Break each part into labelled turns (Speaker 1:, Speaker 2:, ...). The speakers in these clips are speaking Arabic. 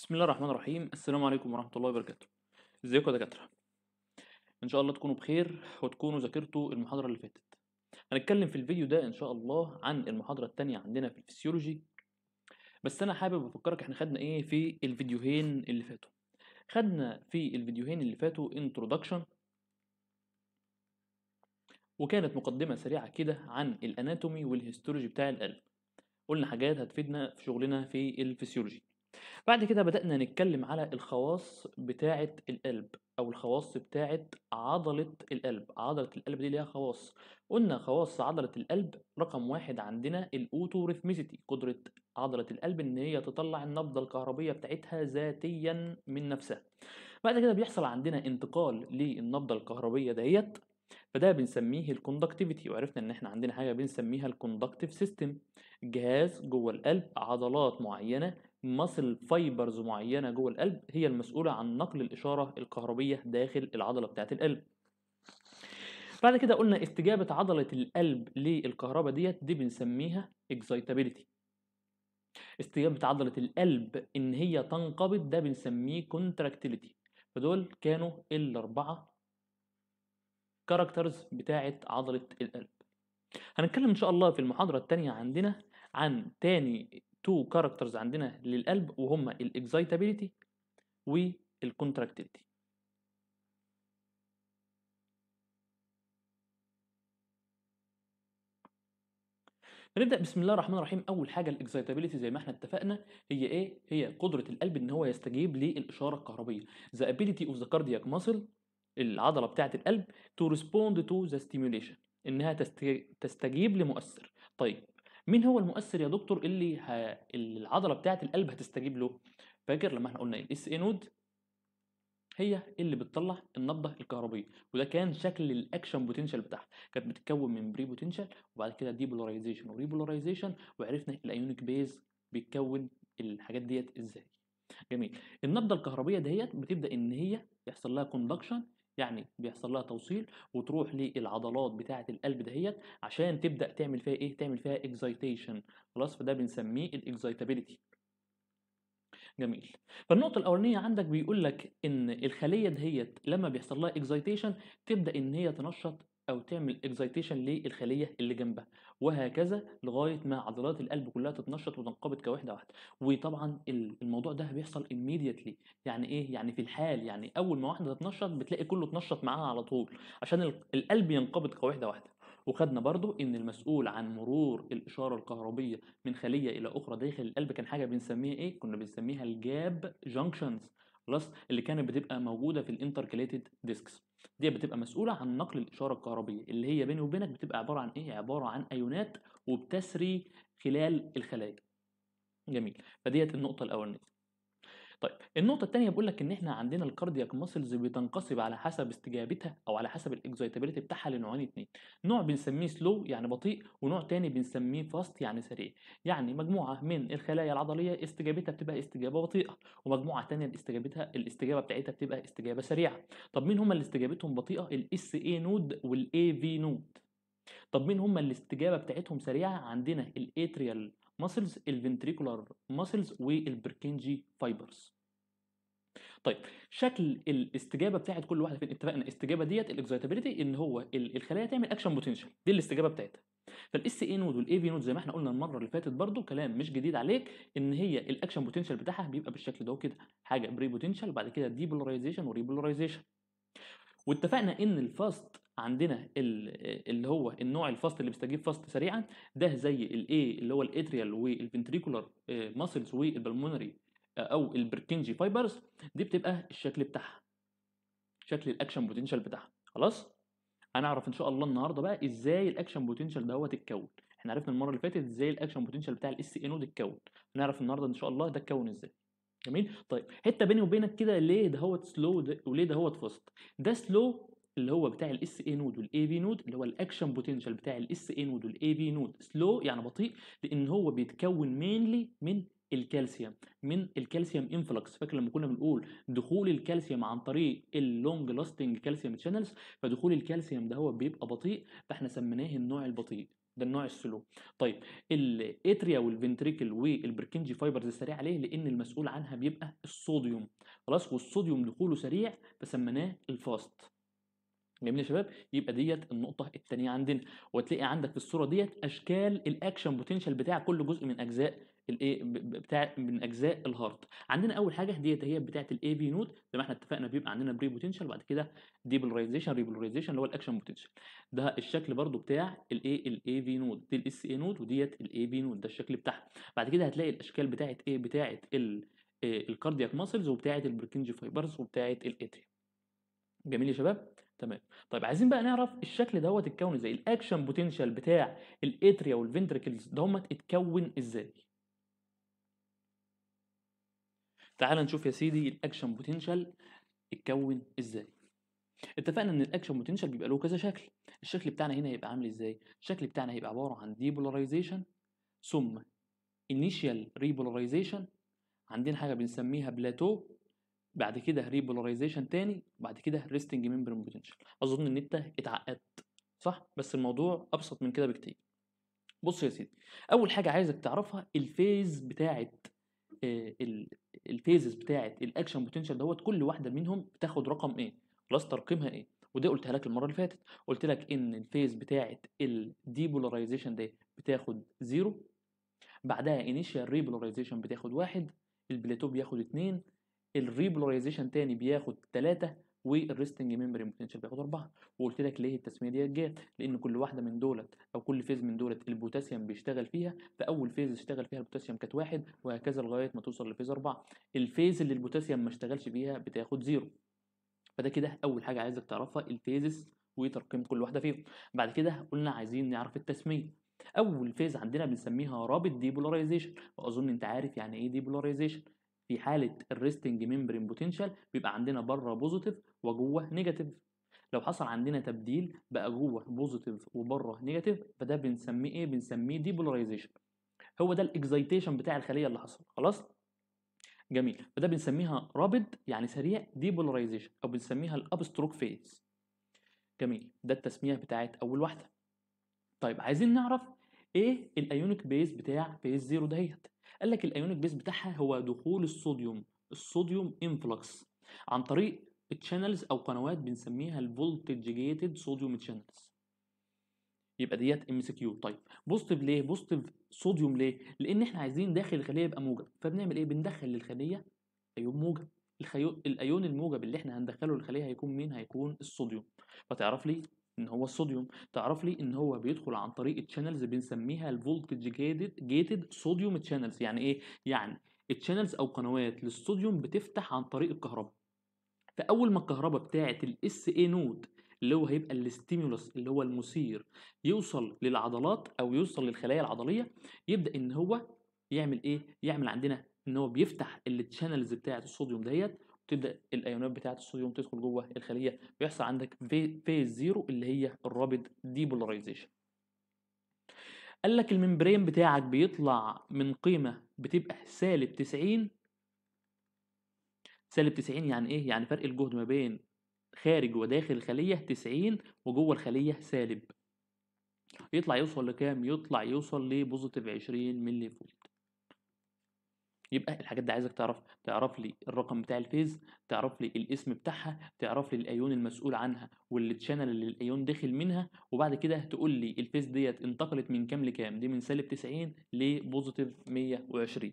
Speaker 1: بسم الله الرحمن الرحيم السلام عليكم ورحمة الله وبركاته ازيكم يا دكاترة ان شاء الله تكونوا بخير وتكونوا ذاكرتوا المحاضرة اللي فاتت هنتكلم في الفيديو ده ان شاء الله عن المحاضرة الثانيه عندنا في الفسيولوجي بس انا حابب افكرك احنا خدنا ايه في الفيديوهين اللي فاتوا خدنا في الفيديوهين اللي فاتوا introduction وكانت مقدمة سريعة كده عن الاناتومي والهيستولوجي بتاع القلب قلنا حاجات هتفيدنا في شغلنا في الفسيولوجي بعد كده بدأنا نتكلم على الخواص بتاعة القلب أو الخواص بتاعة عضلة القلب عضلة القلب دي ليها خواص قلنا خواص عضلة القلب رقم واحد عندنا الأوتوريثميسيتي قدرة عضلة القلب إن هي تطلع النبضة الكهربية بتاعتها ذاتيا من نفسها بعد كده بيحصل عندنا انتقال للنبضة الكهربية دهيت فده بنسميه الكوندكتيفيتي وعرفنا ان احنا عندنا حاجه بنسميها الكوندكتيف سيستم جهاز جوه القلب عضلات معينه مصل فايبرز معينه جوه القلب هي المسؤوله عن نقل الاشاره الكهربيه داخل العضله بتاعه القلب بعد كده قلنا استجابه عضله القلب للكهرباء ديت دي بنسميها اكسايتابيلتي استجابه عضله القلب ان هي تنقبض ده بنسميه كونتراكتيليتي فدول كانوا الاربعه كاركترز بتاعه عضله القلب هنتكلم ان شاء الله في المحاضره الثانيه عندنا عن تاني تو كاركترز عندنا للقلب وهما الاكزايتابيليتي والكونتراكتيلتي نبدا بسم الله الرحمن الرحيم اول حاجه الاكسايتابيليتي زي ما احنا اتفقنا هي ايه هي قدره القلب ان هو يستجيب للاشاره الكهربيه ذا ability اوف ذا كاردياك ماسل العضله بتاعه القلب تو ريسبوند تو ذا ستيميوليشن انها تستجيب لمؤثر طيب مين هو المؤثر يا دكتور اللي ه... العضله بتاعه القلب هتستجيب له فاكر لما احنا قلنا الاس اي نود هي اللي بتطلع النبضه الكهربيه وده كان شكل الاكشن بوتنشال بتاعها كانت بتتكون من بري بوتنشال وبعد كده ديبولاريزيشن وريبولاريزيشن وعرفنا الايونيك بيز بيتكون الحاجات ديت ازاي جميل النبضه الكهربيه دهيت بتبدا ان هي يحصل لها كوندكشن يعني بيحصل لها توصيل وتروح للعضلات بتاعه القلب دهيت عشان تبدا تعمل فيها ايه تعمل فيها اكسايتيشن خلاص فده بنسميه الاكزايتابيليتي جميل فالنقطة الأولانية عندك بيقول لك إن الخلية دهيت لما بيحصل لها اكسايتيشن تبدأ إن هي تنشط او تعمل اكسايتيشن للخليه اللي جنبها وهكذا لغايه ما عضلات القلب كلها تتنشط وتنقبض كوحده واحده وطبعا الموضوع ده بيحصل immediately يعني ايه يعني في الحال يعني اول ما واحده تتنشط بتلاقي كله اتنشط معاها على طول عشان القلب ينقبض كوحده واحده وخدنا برضو ان المسؤول عن مرور الاشاره الكهربيه من خليه الى اخرى داخل القلب كان حاجه بنسميها ايه كنا بنسميها الجاب جانكشنز خلاص اللي كانت بتبقى موجوده في الانتركليتد ديسكس دي بتبقى مسؤوله عن نقل الاشاره الكهربيه اللي هي بيني وبينك بتبقى عباره عن ايه عباره عن ايونات وبتسري خلال الخلايا جميل فديت النقطه الاولانيه طيب النقطه الثانيه بقول لك ان احنا عندنا الكاردياك ماسلز بتنقسم على حسب استجابتها او على حسب الاكزايتابيلتي بتاعها لنوعين اثنين نوع بنسميه سلو يعني بطيء ونوع تاني بنسميه فاست يعني سريع يعني مجموعه من الخلايا العضليه استجابتها بتبقى استجابه بطيئه ومجموعه تانية استجابتها الاستجابه بتاعتها بتبقى استجابه سريعه طب مين هم اللي استجابتهم بطيئه الاس اي نود والاي في نود طب مين هم اللي الاستجابه بتاعتهم سريعه عندنا الاتريال muscles الفنتريكولار muscles والبركنجي فايبرز طيب شكل الاستجابه بتاعت كل واحده فين اتفقنا الاستجابه ديت الاكزايتابيلتي ان هو الخلايا تعمل اكشن بوتنشال دي الاستجابه بتاعتها فالاس اي نود والاي في نود زي ما احنا قلنا المره اللي فاتت برضو كلام مش جديد عليك ان هي الاكشن بوتنشال بتاعها بيبقى بالشكل ده وكده حاجه بري بوتنشال بعد كده ديبولاريزيشن وريبولاريزيشن واتفقنا ان الفاست عندنا اللي هو النوع الفاست اللي بيستجيب فاست سريعا ده زي الايه اللي هو الاتريال والفنتريكولار ماسلز والبلمونري او البركنجي فايبرز دي بتبقى الشكل بتاعها شكل الاكشن بوتنشال بتاعها خلاص هنعرف ان شاء الله النهارده بقى ازاي الاكشن بوتنشال ده هو تتكون احنا عرفنا المره اللي فاتت ازاي الاكشن بوتنشال بتاع الاس ان او اتكون هنعرف النهارده ان شاء الله ده اتكون ازاي جميل طيب حته بيني وبينك كده ليه ده هو سلو وليه ده هو فاست ده سلو اللي هو بتاع الاس اي نود والاي بي نود اللي هو الاكشن بوتنشال بتاع الاس اي نود والاي بي نود سلو يعني بطيء لان هو بيتكون مينلي من الكالسيوم من الكالسيوم انفلكس فاكر لما كنا بنقول دخول الكالسيوم عن طريق اللونج لاستنج كالسيوم شانلز فدخول الكالسيوم ده هو بيبقى بطيء فاحنا سميناه النوع البطيء ده النوع السلو طيب الاتريا والفنتريكل والبركنجي فايبرز السريع ليه لان المسؤول عنها بيبقى الصوديوم خلاص والصوديوم دخوله سريع فسميناه الفاست جميل يا شباب يبقى ديت النقطه الثانيه عندنا وتلاقي عندك في الصوره ديت اشكال الاكشن بوتنشال بتاع كل جزء من اجزاء الايه بتاع من اجزاء الهارد عندنا اول حاجه ديت هي بتاعه الاي بي نود زي ما احنا اتفقنا بيبقى عندنا بري بوتنشال بعد كده ديبولاريزيشن ريبولاريزيشن اللي هو الاكشن بوتنشال ده الشكل برده بتاع الايه الاي بي نود دي الاس اي نود وديت الاي بي نود ده الشكل بتاعها بعد كده هتلاقي الاشكال بتاعه ايه بتاعه الكاردياك آه، ماسلز وبتاعه البركنج فايبرز وبتاعه الاتريا جميل يا شباب تمام طيب عايزين بقى نعرف الشكل دوت اتكون ازاي الاكشن بوتنشال بتاع الاتريا والفنتركلز دوت اتكون ازاي تعال نشوف يا سيدي الاكشن بوتنشال اتكون ازاي اتفقنا ان الاكشن بوتنشال بيبقى له كذا شكل الشكل بتاعنا هنا هيبقى عامل ازاي الشكل بتاعنا هيبقى عباره عن ديبولاريزيشن ثم انيشيال ريبولاريزيشن عندنا حاجه بنسميها بلاتو بعد كده ريبولاريزيشن تاني بعد كده ريستنج ميمبرين بوتنشال اظن ان انت اتعقدت صح بس الموضوع ابسط من كده بكتير بص يا سيدي اول حاجه عايزك تعرفها الفيز بتاعه الفيزز بتاعه الاكشن بوتنشال دوت كل واحده منهم بتاخد رقم ايه خلاص ترقيمها ايه وده قلتها لك المره اللي فاتت قلت لك ان الفيز بتاعه الديبولاريزيشن دي بتاخد زيرو بعدها انيشال ريبولاريزيشن بتاخد واحد البلاتو بياخد اتنين الريبولاريزيشن تاني بياخد 3 والريستنج ميمبرين بوتنشال بياخد 4 وقلت لك ليه التسميه ديت جت لان كل واحده من دولت او كل فيز من دولت البوتاسيوم بيشتغل فيها فاول فيز اشتغل فيها البوتاسيوم كانت واحد وهكذا لغايه ما توصل لفيز 4 الفيز اللي البوتاسيوم ما اشتغلش فيها بتاخد زيرو فده كده اول حاجه عايزك تعرفها الفيزز وترقيم كل واحده فيهم بعد كده قلنا عايزين نعرف التسميه اول فيز عندنا بنسميها رابط ديبولاريزيشن واظن انت عارف يعني ايه ديبولاريزيشن في حاله الريستنج ميمبرين بوتنشال بيبقى عندنا بره بوزيتيف وجوه نيجاتيف لو حصل عندنا تبديل بقى جوه بوزيتيف وبره نيجاتيف فده بنسميه ايه بنسميه ديبولاريزيشن هو ده الاكسايتيشن بتاع الخليه اللي حصل خلاص جميل فده بنسميها رابد يعني سريع ديبولاريزيشن او بنسميها الابستروك فيز جميل ده التسميه بتاعت اول واحده طيب عايزين نعرف ايه الايونيك بيز بتاع بيز زيرو دهيت قال لك الايونيك بيز بتاعها هو دخول الصوديوم الصوديوم انفلكس عن طريق تشانلز او قنوات بنسميها الفولتج جيتد صوديوم تشانلز يبقى ديت ام سي كيو طيب بوزيتيف ليه بوزيتيف صوديوم ليه لان احنا عايزين داخل الخليه يبقى موجب فبنعمل ايه بندخل للخليه ايون موجب الخيو... الايون الموجب اللي احنا هندخله للخليه هيكون مين هيكون الصوديوم فتعرف لي ان هو الصوديوم تعرف لي ان هو بيدخل عن طريق تشانلز بنسميها الفولتج جيتد جيتد صوديوم تشانلز يعني ايه يعني التشانلز او قنوات للصوديوم بتفتح عن طريق الكهرباء فاول ما الكهرباء بتاعه الاس اي نود اللي هو هيبقى الاستيمولس اللي هو المثير يوصل للعضلات او يوصل للخلايا العضليه يبدا ان هو يعمل ايه يعمل عندنا ان هو بيفتح التشانلز بتاعه الصوديوم ديت تبدا الايونات بتاعه الصوديوم تدخل جوه الخليه ويحصل عندك فيز زيرو اللي هي الرابط ديبولاريزيشن قال لك الممبرين بتاعك بيطلع من قيمه بتبقى سالب 90 سالب 90 يعني ايه يعني فرق الجهد ما بين خارج وداخل الخليه 90 وجوه الخليه سالب يطلع يوصل لكام يطلع يوصل لبوزيتيف 20 ملي فولت يبقى الحاجات دي عايزك تعرف تعرف لي الرقم بتاع الفيز تعرف لي الاسم بتاعها تعرف لي الايون المسؤول عنها واللي تشانل اللي الايون داخل منها وبعد كده تقول لي الفيز ديت انتقلت من كام لكام دي من سالب 90 لبوزيتيف 120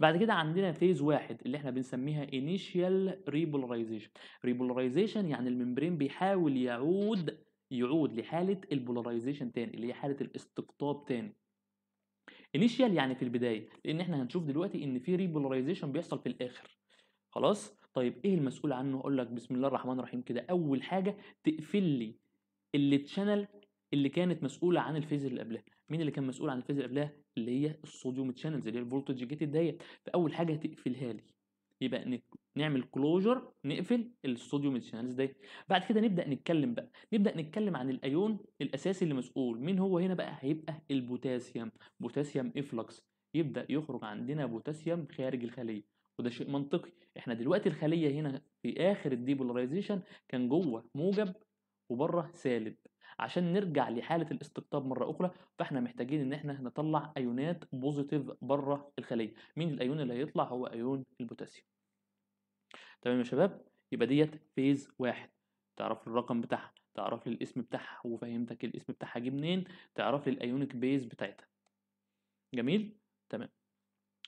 Speaker 1: بعد كده عندنا فيز واحد اللي احنا بنسميها انيشيال ريبولاريزيشن ريبولاريزيشن يعني الممبرين بيحاول يعود يعود لحاله البولاريزيشن تاني اللي هي حاله الاستقطاب تاني انيشيال يعني في البدايه لان احنا هنشوف دلوقتي ان في ريبولاريزيشن بيحصل في الاخر خلاص طيب ايه المسؤول عنه اقول لك بسم الله الرحمن الرحيم كده اول حاجه تقفل لي تشانل اللي كانت مسؤوله عن الفيز اللي قبلها مين اللي كان مسؤول عن الفيز اللي قبلها اللي هي الصوديوم تشانلز اللي هي الفولتج جيتد ديت فاول حاجه تقفلها لي يبقى نعمل كلوجر نقفل الصوديوم شانلز ده بعد كده نبدا نتكلم بقى نبدا نتكلم عن الايون الاساسي اللي مسؤول مين هو هنا بقى هيبقى البوتاسيوم بوتاسيوم افلكس يبدا يخرج عندنا بوتاسيوم خارج الخليه وده شيء منطقي احنا دلوقتي الخليه هنا في اخر الديبولاريزيشن كان جوه موجب وبره سالب عشان نرجع لحاله الاستقطاب مره اخرى فاحنا محتاجين ان احنا نطلع ايونات بوزيتيف بره الخليه مين الايون اللي هيطلع هو ايون البوتاسيوم تمام يا شباب يبقى ديت فيز واحد تعرف الرقم بتاعها تعرف لي الاسم بتاعها وفهمتك الاسم بتاعها جه منين تعرف لي الايونيك بيز بتاعتها جميل تمام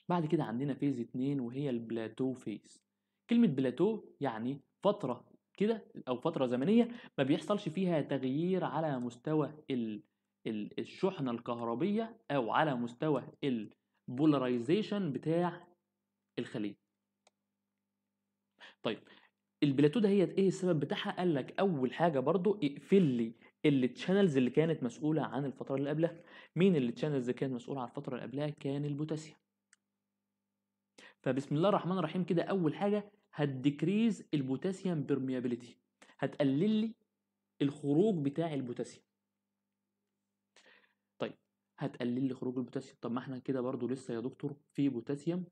Speaker 1: بعد كده عندنا فيز اتنين وهي البلاتو فيز كلمة بلاتو يعني فترة كده أو فترة زمنية ما بيحصلش فيها تغيير على مستوى ال ال الشحنة الكهربية أو على مستوى البولاريزيشن بتاع الخلية طيب البلاتو ده هي ايه السبب بتاعها قال لك اول حاجه برضو اقفل لي التشانلز اللي كانت مسؤوله عن الفتره اللي قبلها مين التشانلز اللي كانت مسؤوله عن الفتره اللي قبلها كان البوتاسيوم فبسم الله الرحمن الرحيم كده اول حاجه هتديكريز البوتاسيوم بيرميابيليتي هتقلل لي الخروج بتاع البوتاسيوم طيب هتقلل لي خروج البوتاسيوم طب ما احنا كده برضو لسه يا دكتور في بوتاسيوم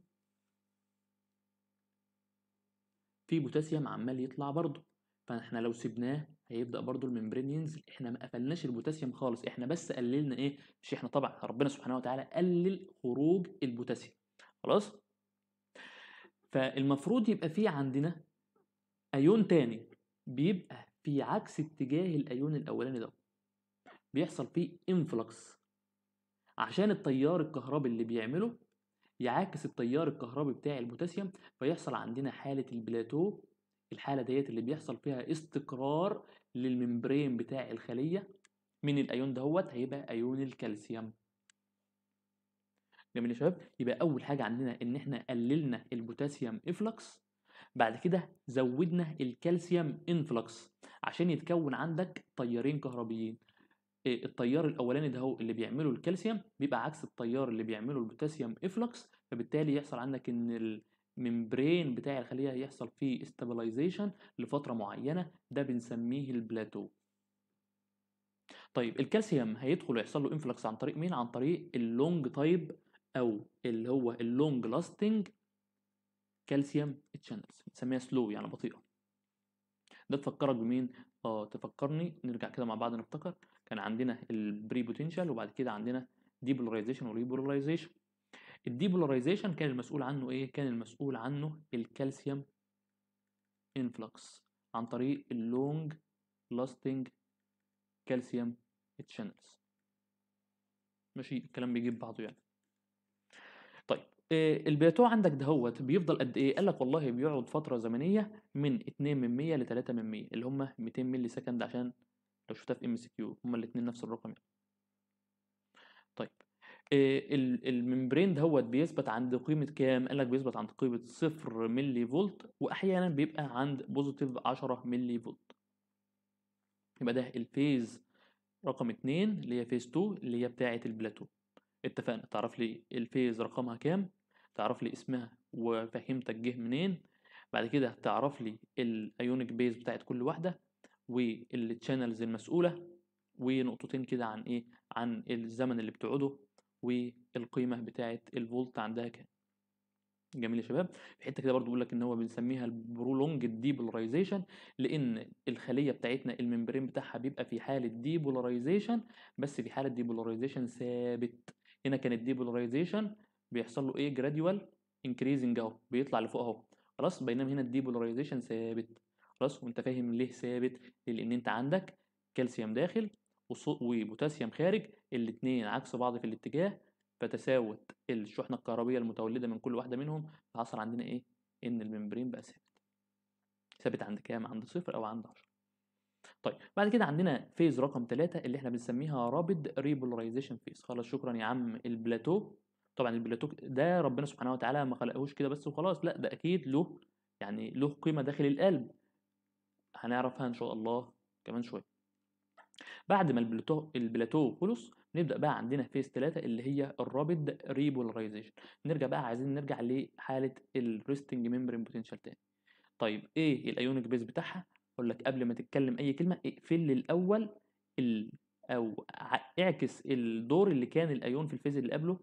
Speaker 1: في بوتاسيوم عمال يطلع برضه فاحنا لو سبناه هيبدا برضه الممبرين ينزل احنا ما قفلناش البوتاسيوم خالص احنا بس قللنا ايه مش احنا طبعا ربنا سبحانه وتعالى قلل خروج البوتاسيوم خلاص فالمفروض يبقى في عندنا ايون تاني بيبقى في عكس اتجاه الايون الاولاني ده بيحصل فيه انفلكس عشان التيار الكهربي اللي بيعمله يعاكس التيار الكهربي بتاع البوتاسيوم فيحصل عندنا حالة البلاتو الحالة ديت اللي بيحصل فيها استقرار للممبرين بتاع الخلية من الايون دهوت هيبقى ايون الكالسيوم جميل يا شباب يبقى اول حاجة عندنا ان احنا قللنا البوتاسيوم افلكس بعد كده زودنا الكالسيوم انفلكس عشان يتكون عندك تيارين كهربيين آه، التيار الاولاني ده هو اللي بيعمله الكالسيوم بيبقى عكس التيار اللي بيعمله البوتاسيوم افلكس فبالتالي يحصل عندك ان الممبرين بتاع الخليه يحصل فيه استابلايزيشن لفتره معينه ده بنسميه البلاتو طيب الكالسيوم هيدخل ويحصل له انفلكس عن طريق مين عن طريق اللونج تايب او اللي هو اللونج لاستنج كالسيوم تشانلز بنسميها سلو يعني بطيئه ده تفكرك بمين اه تفكرني نرجع كده مع بعض نفتكر كان عندنا البري بوتنشال وبعد كده عندنا ديبولاريزيشن وريبولاريزيشن الديبولاريزيشن كان المسؤول عنه ايه كان المسؤول عنه الكالسيوم انفلكس عن طريق اللونج لاستنج كالسيوم تشانلز ماشي الكلام بيجيب بعضه يعني طيب آه، البلاتو عندك دهوت بيفضل قد ايه قال لك والله بيقعد فتره زمنيه من 2 من 100 ل 3 من 100 اللي هم 200 ملي سكند عشان لو شفتها في ام اس كيو هما الاثنين نفس الرقم يعني. طيب الممبرين دهوت بيثبت عند قيمه كام؟ قال لك بيثبت عند قيمه 0 ملي فولت واحيانا بيبقى عند بوزيتيف 10 ملي فولت. يبقى ده الفيز رقم 2 اللي هي فيز 2 اللي هي بتاعه البلاتو. اتفقنا تعرف لي الفيز رقمها كام؟ تعرف لي اسمها وفهمتك جه منين؟ بعد كده تعرف لي الايونيك بيز بتاعت كل واحده والتشانلز المسؤولة ونقطتين كده عن ايه عن الزمن اللي بتقعده والقيمة بتاعة الفولت عندها كام جميل يا شباب في حته كده برضو بيقول لك ان هو بنسميها البرولونج ديبولاريزيشن لان الخليه بتاعتنا الممبرين بتاعها بيبقى في حاله ديبولاريزيشن بس في حاله ديبولاريزيشن ثابت هنا كان الديبولاريزيشن بيحصل له ايه جراديوال انكريزنج اهو بيطلع لفوق اهو خلاص بينما هنا الديبولاريزيشن ثابت خلاص وانت فاهم ليه ثابت لان انت عندك كالسيوم داخل وبوتاسيوم خارج الاثنين عكس بعض في الاتجاه فتساوت الشحنه الكهربيه المتولده من كل واحده منهم فحصل عندنا ايه ان الممبرين بقى ثابت ثابت عند كام عند صفر او عند 10 طيب بعد كده عندنا فيز رقم ثلاثة اللي احنا بنسميها رابد ريبولاريزيشن فيز خلاص شكرا يا عم البلاتو طبعا البلاتو ده ربنا سبحانه وتعالى ما خلقهوش كده بس وخلاص لا ده اكيد له يعني له قيمه داخل القلب هنعرفها إن شاء الله كمان شوية بعد ما البلاتو, البلاتو خلص نبدأ بقى عندنا فيز 3 اللي هي الرابد ريبولاريزيشن نرجع بقى عايزين نرجع لحالة الريستنج ميمبرين بوتنشال تاني طيب ايه الايونيك بيز بتاعها اقول لك قبل ما تتكلم اي كلمه اقفل الاول ال او اعكس الدور اللي كان الايون في الفيز اللي قبله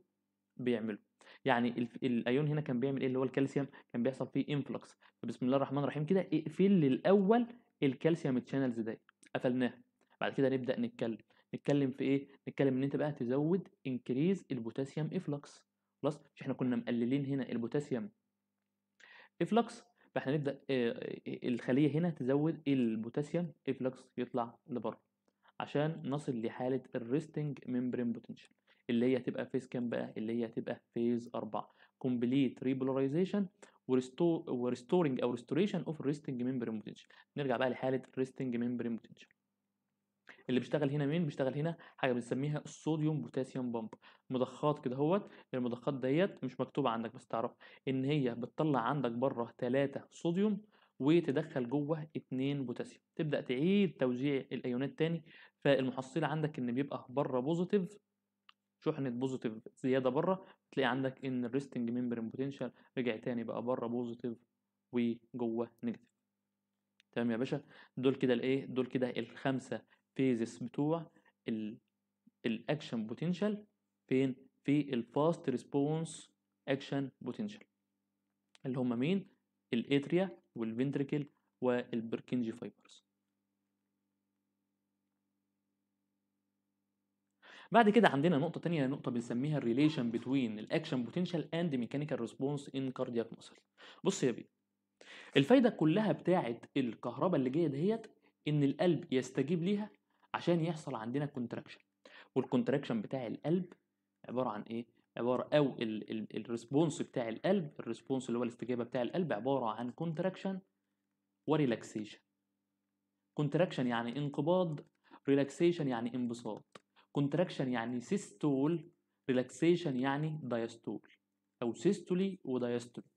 Speaker 1: بيعمله يعني الايون هنا كان بيعمل ايه اللي هو الكالسيوم كان بيحصل فيه انفلوكس فبسم الله الرحمن الرحيم كده اقفل الاول الكالسيوم تشانلز دي قفلناها بعد كده نبدا نتكلم نتكلم في ايه نتكلم ان انت بقى تزود انكريز البوتاسيوم افلوكس خلاص مش احنا كنا مقللين هنا البوتاسيوم افلوكس فاحنا نبدا آه، آه، الخليه هنا تزود البوتاسيوم افلوكس يطلع لبره عشان نصل لحاله الريستنج ميمبرين بوتنشال اللي هي تبقى فيز كام بقى اللي هي تبقى فيز 4 كومبليت ريبولاريزيشن وريستورنج او ريستوريشن اوف ريستنج ميمبرين بوتنشال نرجع بقى لحاله ريستنج ميمبرين بوتنشال اللي بيشتغل هنا مين بيشتغل هنا حاجه بنسميها الصوديوم بوتاسيوم بامب مضخات كده اهوت المضخات ديت مش مكتوبه عندك بس تعرف ان هي بتطلع عندك بره 3 صوديوم وتدخل جوه 2 بوتاسيوم تبدا تعيد توزيع الايونات تاني فالمحصله عندك ان بيبقى بره بوزيتيف شحنه بوزيتيف زياده بره تلاقي عندك ان الريستنج ميمبرين بوتنشال رجع تاني بقى بره بوزيتيف وجوه نيجاتيف تمام يا باشا دول كده الايه دول كده الخمسه فيزز بتوع الاكشن بوتنشال فين في الفاست ريسبونس اكشن بوتنشال اللي هم مين الاتريا والفنتريكل والبركنجي فايبرز بعد كده عندنا نقطه تانية نقطه بنسميها الريليشن بتوين الاكشن بوتنشال اند ميكانيكال ريسبونس ان كاردياك مسل بص يا بيه الفايده كلها بتاعه الكهرباء اللي جايه دهيت ان القلب يستجيب ليها عشان يحصل عندنا كونتراكشن والكونتراكشن بتاع القلب عباره عن ايه عباره او الريسبونس بتاع القلب الريسبونس اللي هو الاستجابه بتاع القلب عباره عن كونتراكشن وريلاكسيشن كونتراكشن يعني انقباض ريلاكسيشن يعني انبساط كونتراكشن يعني سيستول ريلاكسيشن يعني دايستول او سيستولي ودايستولي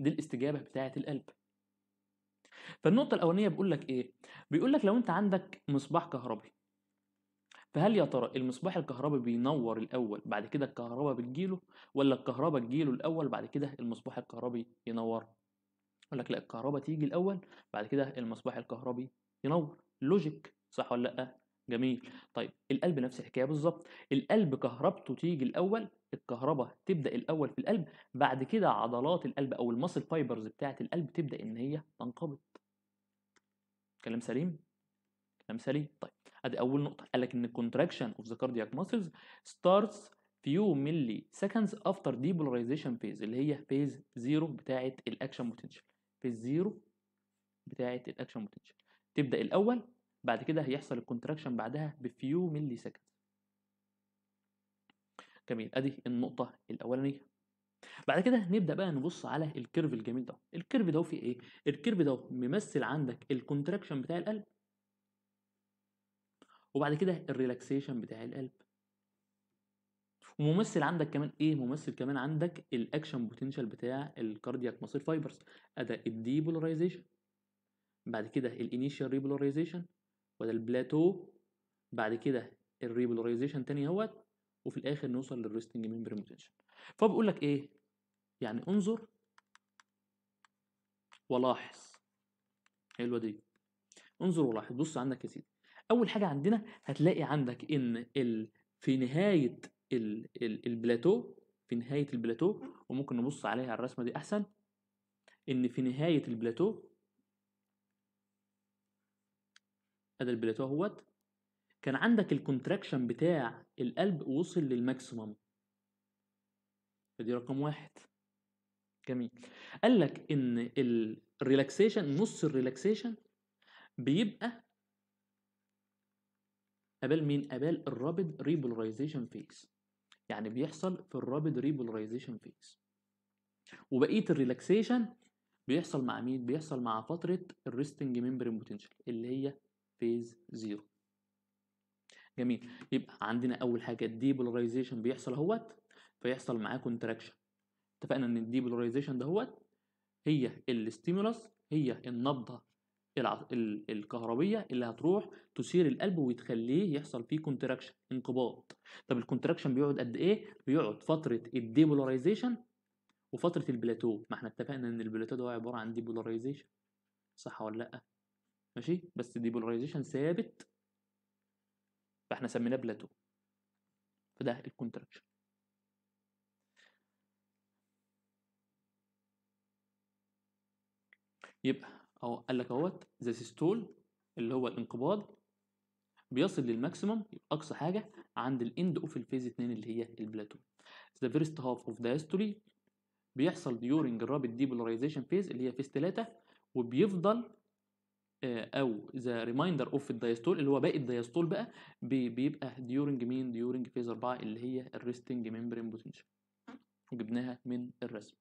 Speaker 1: دي الاستجابه بتاعه القلب فالنقطه الاولانيه بيقول لك ايه بيقول لك لو انت عندك مصباح كهربي فهل يا ترى المصباح الكهربي بينور الاول بعد كده الكهرباء بتجيله ولا الكهرباء تجيله الاول بعد كده المصباح الكهربي ينور يقول لك لا الكهرباء تيجي الاول بعد كده المصباح الكهربي ينور لوجيك صح ولا لا جميل طيب القلب نفس الحكايه بالظبط القلب كهربته تيجي الاول الكهرباء تبدا الاول في القلب بعد كده عضلات القلب او المسل فايبرز بتاعه القلب تبدا ان هي تنقبض كلام سليم كلام سليم طيب ادي اول نقطه قال لك ان الكونتراكشن اوف ذا cardiac ماسلز ستارتس فيو ملي سكندز افتر ديبولاريزيشن فيز اللي هي فيز زيرو بتاعه الاكشن بوتنشال فيز زيرو بتاعه الاكشن بوتنشال تبدا الاول بعد كده هيحصل الكونتراكشن بعدها بفيو ملي سكند جميل ادي النقطه الاولانيه بعد كده نبدا بقى نبص على الكيرف الجميل ده الكيرف ده فيه ايه الكيرف ده ممثل عندك الكونتراكشن بتاع القلب وبعد كده الريلاكسيشن بتاع القلب وممثل عندك كمان ايه ممثل كمان عندك الاكشن بوتنشال بتاع الكاردياك ماسل فايبرز اداء الديبولاريزيشن بعد كده الانيشال ريبولاريزيشن وده البلاتو بعد كده الريبولاريزيشن تاني اهوت وفي الاخر نوصل للريستنج ميمبرين بوتنشال فبقول لك ايه يعني انظر ولاحظ حلوه دي انظر ولاحظ بص عندك يا سيدي اول حاجه عندنا هتلاقي عندك ان ال... في نهايه ال... ال... البلاتو في نهايه البلاتو وممكن نبص عليها على الرسمه دي احسن ان في نهايه البلاتو هذا البلاتو اهوت كان عندك الكونتراكشن بتاع القلب وصل للماكسيمم فدي رقم واحد جميل قال لك ان الريلاكسيشن نص الريلاكسيشن بيبقى قبل مين قبل الرابد ريبولرايزيشن فيز يعني بيحصل في الرابد ريبولرايزيشن فيز وبقيه الريلاكسيشن بيحصل مع مين بيحصل مع فتره الريستنج ميمبرين بوتنشال اللي هي فيز زيرو جميل يبقى عندنا اول حاجه الديبولاريزيشن بيحصل اهوت فيحصل معاه كونتراكشن اتفقنا ان الديبولاريزيشن دهوت هي الاستيمولس هي النبضه الكهربيه اللي هتروح تثير القلب وتخليه يحصل فيه كونتراكشن انقباض طب الكونتراكشن بيقعد قد ايه بيقعد فتره الديبولاريزيشن وفتره البلاتو ما احنا اتفقنا ان البلاتو ده هو عباره عن ديبولاريزيشن صح ولا لا ماشي بس ديبولاريزيشن ثابت فاحنا سميناه بلاتو فده الكونتراكشن يبقى اهو قال لك اهوت ذا سيستول اللي هو الانقباض بيصل للماكسيمم اقصى حاجه عند الاند اوف الفيز 2 اللي هي البلاتو ذا فيرست هاف اوف ذا هيستوري بيحصل ديورنج الرابط ديبولاريزيشن فيز اللي هي فيز 3 وبيفضل آه، او ذا ريمايندر اوف الدايستول اللي هو باقي الدايستول بقى بيبقى ديورنج مين ديورنج فيز 4 اللي هي الريستنج ميمبرين بوتنشال وجبناها من الرسم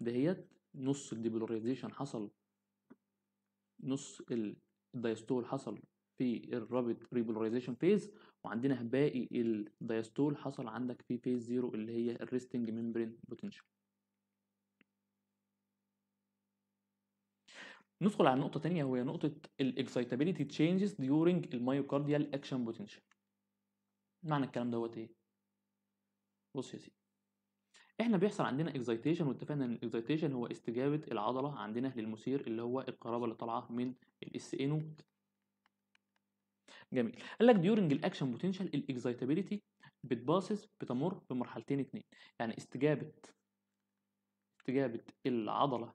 Speaker 1: دهيت نص الديبولاريزيشن حصل نص الدايستول حصل في الرابط ريبولاريزيشن فيز وعندنا باقي الدايستول حصل عندك في فيز 0 اللي هي الريستنج ميمبرين بوتنشال ندخل على نقطه تانية وهي نقطه الاكسايتابيليتي تشينجز ديورنج myocardial اكشن بوتنشال معنى الكلام دوت ايه بص يا سيدي احنا بيحصل عندنا excitation واتفقنا ان excitation هو استجابه العضله عندنا للمثير اللي هو القرابه اللي طالعه من الاس انو جميل قال لك ديورنج الاكشن بوتنشال excitability بتباصص بتمر بمرحلتين اتنين يعني استجابه استجابه العضله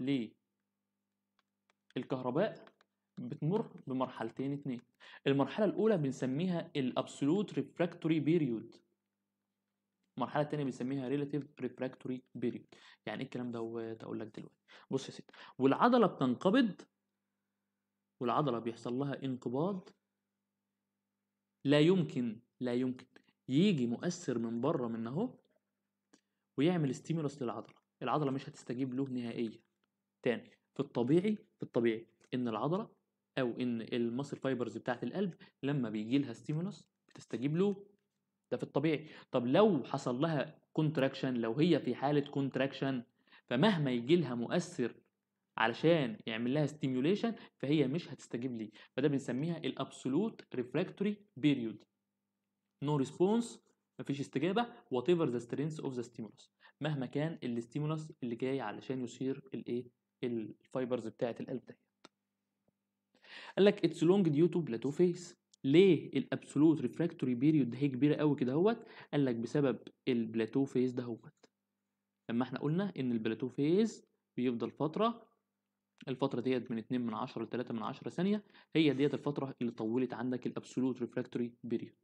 Speaker 1: ليه الكهرباء بتمر بمرحلتين اتنين المرحلة الأولى بنسميها الأبسولوت ريفراكتوري بيريود المرحلة التانية بنسميها ريلاتيف ريفراكتوري بيريود يعني ايه الكلام دوت أقول لك دلوقتي بص يا سيدي والعضلة بتنقبض والعضلة بيحصل لها انقباض لا يمكن لا يمكن يجي مؤثر من بره من اهو ويعمل ستيمولس للعضلة العضلة مش هتستجيب له نهائيا تاني في الطبيعي في الطبيعي ان العضله او ان المسل فايبرز بتاعه القلب لما بيجي لها ستيمولس بتستجيب له ده في الطبيعي طب لو حصل لها كونتراكشن لو هي في حاله كونتراكشن فمهما يجي لها مؤثر علشان يعمل لها ستيميوليشن فهي مش هتستجيب ليه فده بنسميها الابسولوت ريفراكتوري بيريود نو ريسبونس مفيش استجابه وات ايفر ذا سترينث اوف ذا ستيمولس مهما كان الاستيمولس اللي جاي علشان يثير الايه الفايبرز بتاعه القلب ديت قال لك اتس لونج ديو تو بلاتو فيس ليه الابسولوت ريفراكتوري بيريود هي كبيره قوي كده اهوت قال لك بسبب البلاتو فيز اهوت لما احنا قلنا ان البلاتو فيز بيفضل فتره الفتره ديت من 2 من 10 ل 3 من 10 ثانيه هي ديت الفتره اللي طولت عندك الابسولوت ريفراكتوري بيريود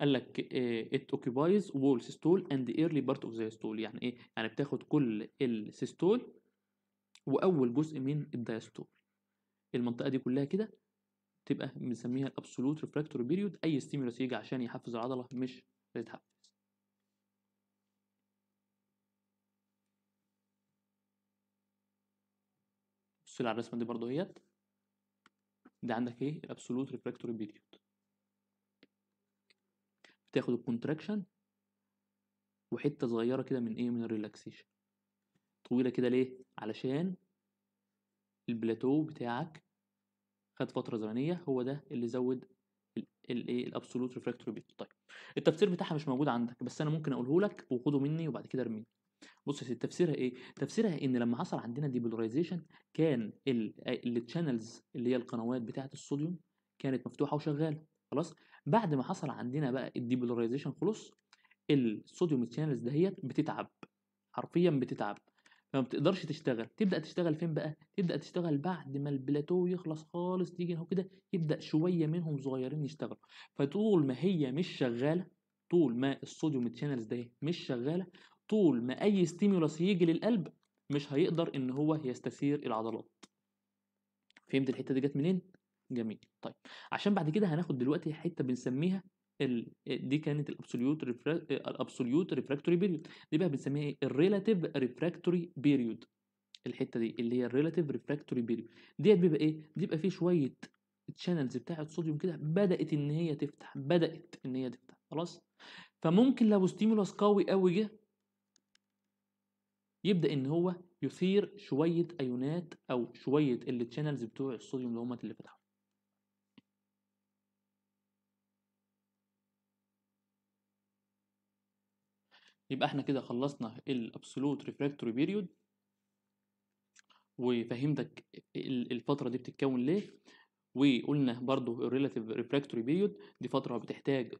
Speaker 1: قال لك ات اوكيبايز وول سيستول اند ايرلي بارت اوف ذا ستول يعني ايه يعني بتاخد كل السيستول واول جزء من الدايستول المنطقه دي كلها كده تبقى بنسميها الابسولوت ريفراكتوري بيريود اي ستيمولس يجي عشان يحفز العضله مش بتتحفز بص على الرسمه دي برضو اهيت ده عندك ايه الابسولوت ريفراكتوري بيريود بتاخد الكونتراكشن وحته صغيره كده من ايه من الريلاكسيشن طويلة كده ليه؟ علشان البلاتو بتاعك خد فترة زمنية هو ده اللي زود الايه الابسولوت ريفراكتور بيت طيب التفسير بتاعها مش موجود عندك بس انا ممكن اقوله لك وخده مني وبعد كده ارميه بص يا تفسيرها ايه تفسيرها ان لما حصل عندنا ديبولاريزيشن كان التشانلز اللي هي القنوات بتاعه الصوديوم كانت مفتوحه وشغاله خلاص بعد ما حصل عندنا بقى الديبولاريزيشن خلص الصوديوم التشانلز دهيت بتتعب حرفيا بتتعب فما بتقدرش تشتغل تبدا تشتغل فين بقى تبدا تشتغل بعد ما البلاتو يخلص خالص تيجي اهو كده يبدا شويه منهم صغيرين يشتغلوا فطول ما هي مش شغاله طول ما الصوديوم تشانلز ده مش شغاله طول ما اي ستيمولس يجي للقلب مش هيقدر ان هو يستثير العضلات فهمت الحته دي جت منين جميل طيب عشان بعد كده هناخد دلوقتي حته بنسميها ال... آه، دي كانت الابسوليوت ريفرا... الابسوليوت ريفراكتوري بيريود دي بقى بنسميها ايه الريلاتيف ريفراكتوري بيريود الحته دي اللي هي الريلاتيف ريفراكتوري بيريود ديت بيبقى ايه بيبقى فيه شويه تشانلز بتاعه صوديوم كده بدات ان هي تفتح بدات ان هي تفتح خلاص فممكن لو ستيمولس قوي قوي جه يبدا ان هو يثير شويه ايونات او شويه التشانلز بتوع الصوديوم اللي هم اللي فتحوا يبقى احنا كده خلصنا الابسولوت ريفراكتوري بيريود وفهمتك الفتره دي بتتكون ليه وقلنا برضو الريلاتيف ريفراكتوري بيريود دي فتره بتحتاج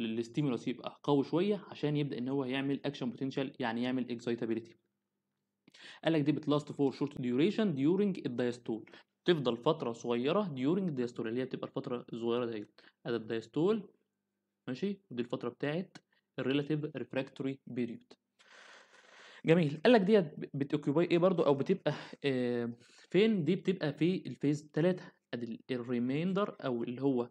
Speaker 1: الاستيمولس يبقى قوي شويه عشان يبدا ان هو يعمل اكشن بوتنشال يعني يعمل اكسايتابيلتي قال لك دي بتلاست فور شورت ديوريشن ديورنج الدايستول تفضل فتره صغيره ديورنج الدايستول اللي هي بتبقى الفتره الصغيره ديت ادي الدايستول ماشي ودي الفتره بتاعت الريلاتيف ريفراكتوري بيريود جميل قال لك ديت بتوكيباي ايه برضو او بتبقى آه فين دي بتبقى في الفيز 3 ادي الريميندر او اللي هو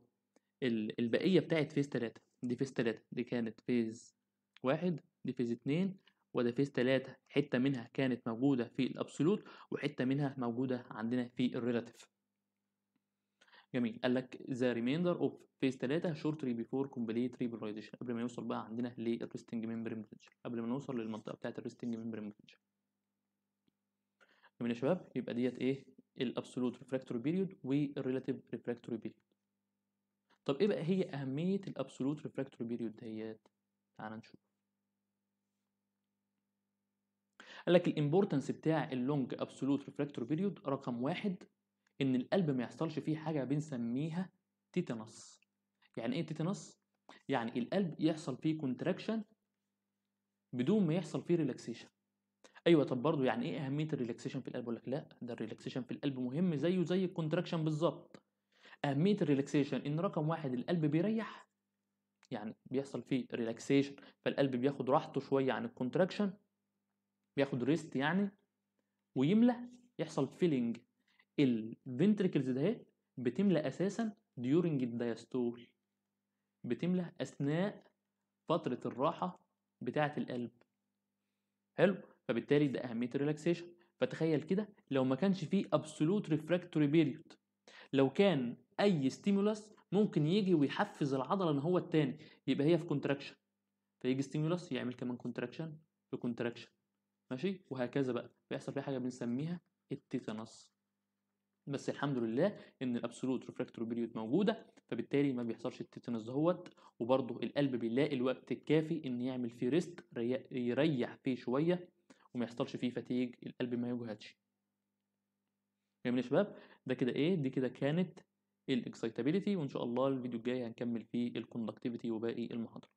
Speaker 1: البقيه بتاعت فيز 3 دي فيز 3 دي كانت فيز 1 دي فيز 2 وده فيز 3 حته منها كانت موجوده في الابسولوت وحته منها موجوده عندنا في الريلاتيف جميل قال لك ذا ريميندر اوف فيز 3 شورتلي بيفور كومبليت ريبرايزيشن قبل ما يوصل بقى عندنا للريستنج ميمبرين بوتنشال قبل ما نوصل للمنطقه بتاعه الريستنج ميمبرين بوتنشال جميل يا شباب يبقى ديت ايه الابسولوت ريفراكتوري بيريود والريلاتيف ريفراكتوري بيريود طب ايه بقى هي اهميه الابسولوت ريفراكتوري بيريود ديت تعال نشوف قال لك الامبورتنس بتاع اللونج ابسولوت ريفراكتوري بيريود رقم واحد ان القلب ما يحصلش فيه حاجه بنسميها تيتانوس يعني ايه تيتانوس يعني القلب يحصل فيه كونتراكشن بدون ما يحصل فيه ريلاكسيشن ايوه طب برضه يعني ايه اهميه الريلاكسيشن في القلب اقول لك لا ده الريلاكسيشن في القلب مهم زيه زي الكونتراكشن بالظبط اهميه الريلاكسيشن ان رقم واحد القلب بيريح يعني بيحصل فيه ريلاكسيشن فالقلب بياخد راحته شويه عن الكونتراكشن بياخد ريست يعني ويملى يحصل فيلينج الفنتريكلز ده بتملى اساسا ديورنج الدايستول بتملى اثناء فتره الراحه بتاعه القلب حلو فبالتالي ده اهميه الريلاكسيشن فتخيل كده لو ما كانش فيه ابسولوت ريفراكتوري بيريود لو كان اي ستيمولس ممكن يجي ويحفز العضله ان هو التاني يبقى هي في كونتراكشن فيجي ستيمولس يعمل كمان كونتراكشن في كونتراكشن ماشي وهكذا بقى بيحصل فيها حاجه بنسميها التيتانس بس الحمد لله ان الابسولوت ريفراكتور بيريود موجوده فبالتالي ما بيحصلش التيتنس دهوت وبرضه القلب بيلاقي الوقت الكافي ان يعمل فيه ريست يريح فيه شويه وما يحصلش فيه فتيج القلب ما يجهدش جميل يا شباب ده كده ايه دي كده كانت الاكسايتابيليتي وان شاء الله الفيديو الجاي هنكمل فيه الكوندكتيفيتي وباقي المحاضره